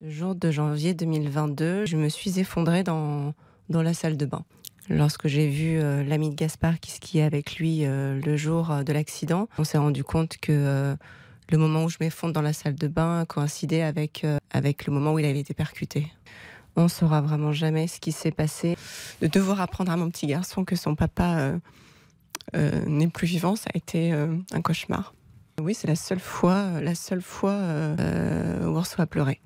Le jour de janvier 2022, je me suis effondrée dans, dans la salle de bain. Lorsque j'ai vu euh, l'ami de Gaspard qui skiait avec lui euh, le jour euh, de l'accident, on s'est rendu compte que le moment où je m'effondre dans la salle de bain coïncidait avec, avec le moment où il avait été percuté. On ne saura vraiment jamais ce qui s'est passé. De devoir apprendre à mon petit garçon que son papa n'est plus vivant, ça a été un cauchemar. Oui, c'est la seule fois, la seule fois où on a pleuré.